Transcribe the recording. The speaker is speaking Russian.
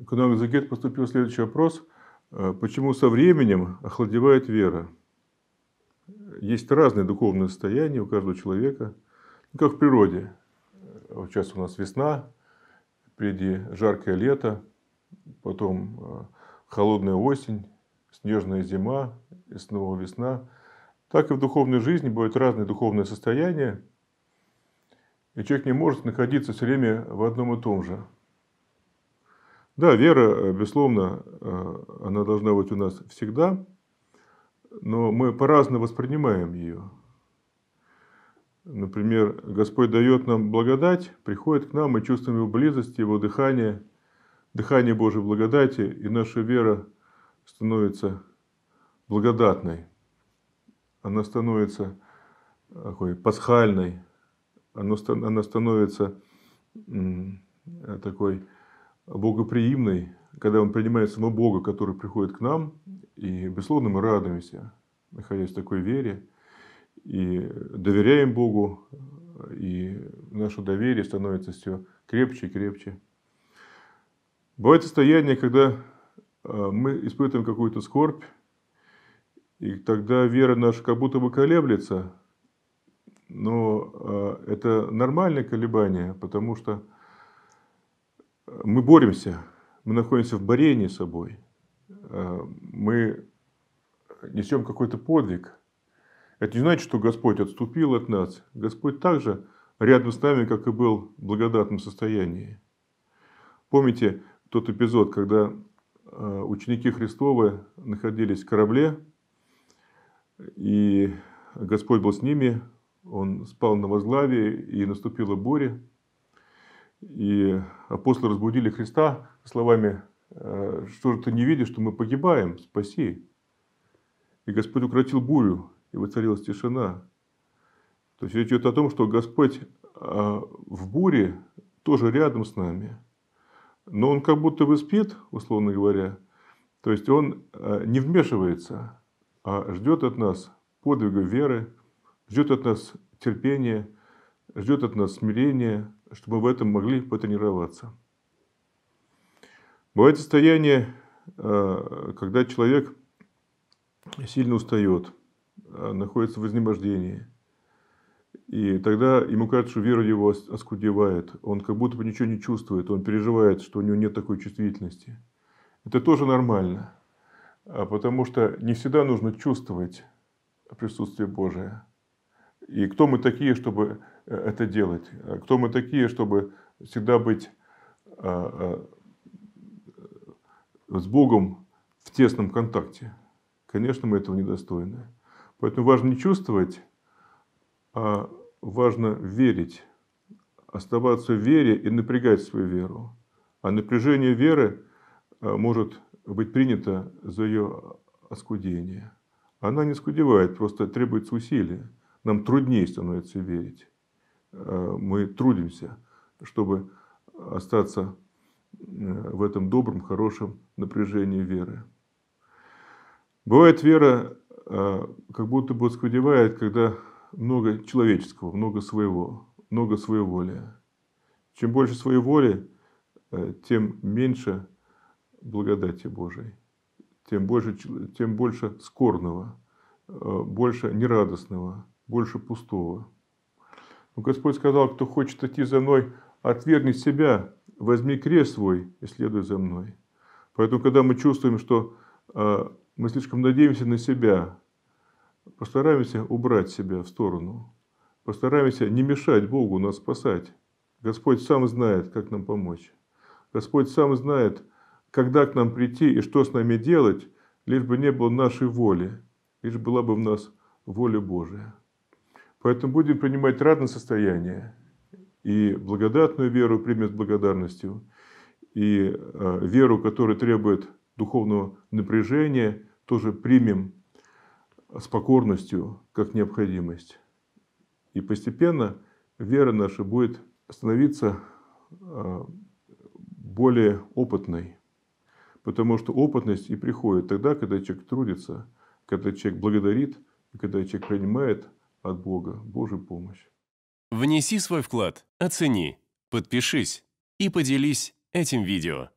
экономик Загет поступил следующий вопрос. Э, почему со временем охладевает вера? Есть разные духовные состояния у каждого человека, ну, как в природе. Э, вот сейчас у нас весна, впереди жаркое лето, потом э, холодная осень, снежная зима и снова весна. Так и в духовной жизни бывают разные духовные состояния, и человек не может находиться все время в одном и том же. Да, вера, э, безусловно, э, она должна быть у нас всегда, но мы по-разному воспринимаем ее. Например, Господь дает нам благодать, приходит к нам, мы чувствуем Его близость, Его дыхание, дыхание Божьей благодати, и наша вера становится благодатной. Она становится такой пасхальной, она становится такой богоприимной, когда он принимает самого Бога, который приходит к нам, и, безусловно, мы радуемся, находясь в такой вере, и доверяем Богу, и наше доверие становится все крепче и крепче. Бывает состояние, когда а, мы испытываем какую-то скорбь, и тогда вера наша как будто бы колеблется, но а, это нормальное колебание, потому что мы боремся, мы находимся в борении с собой, э, мы несем какой-то подвиг. Это не значит, что Господь отступил от нас. Господь также рядом с нами, как и был в благодатном состоянии. Помните тот эпизод, когда э, ученики Христовы находились в корабле, и Господь был с ними, он спал на возглаве, и наступила буря. И апостолы разбудили Христа словами, «Э, что же ты не видишь, что мы погибаем, спаси. И Господь укротил бурю, и воцарилась тишина. То есть речь идет о том, что Господь э, в буре тоже рядом с нами. Но он как будто бы спит, условно говоря. То есть он э, не вмешивается, а ждет от нас подвига веры, ждет от нас терпения, ждет от нас смирения, чтобы в этом могли потренироваться. Бывает состояние, э, когда человек сильно устает, э, находится в изнемождении. И тогда ему кажется, что вера его оскудевает. Он как будто бы ничего не чувствует, он переживает, что у него нет такой чувствительности. Это тоже нормально, а потому что не всегда нужно чувствовать присутствие Божие. И кто мы такие, чтобы это делать? Э, кто мы такие, чтобы всегда быть э, э, с Богом в тесном контакте? Конечно, мы этого недостойны. Поэтому важно не чувствовать, а важно верить, оставаться в вере и напрягать свою веру. А напряжение веры может быть принято за ее оскудение. Она не скудевает, просто требуется усилия. Нам труднее становится верить. Э, мы трудимся, чтобы остаться э, в этом добром, хорошем напряжении веры. Бывает вера э, как будто бы оскудевает, когда много человеческого, много своего, много своеволия. Чем больше своей воли, тем меньше благодати Божией, тем больше, тем больше скорного, больше нерадостного, больше пустого. Господь сказал, кто хочет идти за мной, отвергни себя, возьми крест свой и следуй за мной. Поэтому, когда мы чувствуем, что а, мы слишком надеемся на себя, постараемся убрать себя в сторону, постараемся не мешать Богу нас спасать. Господь сам знает, как нам помочь. Господь сам знает, когда к нам прийти и что с нами делать, лишь бы не было нашей воли, лишь была бы в нас воля Божия. Поэтому будем принимать радное состояние. И благодатную веру примем с благодарностью. И э, веру, которая требует духовного напряжения, тоже примем с покорностью, как необходимость. И постепенно вера наша будет становиться э, более опытной. Потому что опытность и приходит тогда, когда человек трудится, когда человек благодарит, когда человек принимает – от Бога, Божью помощь. Внеси свой вклад, оцени, подпишись и поделись этим видео.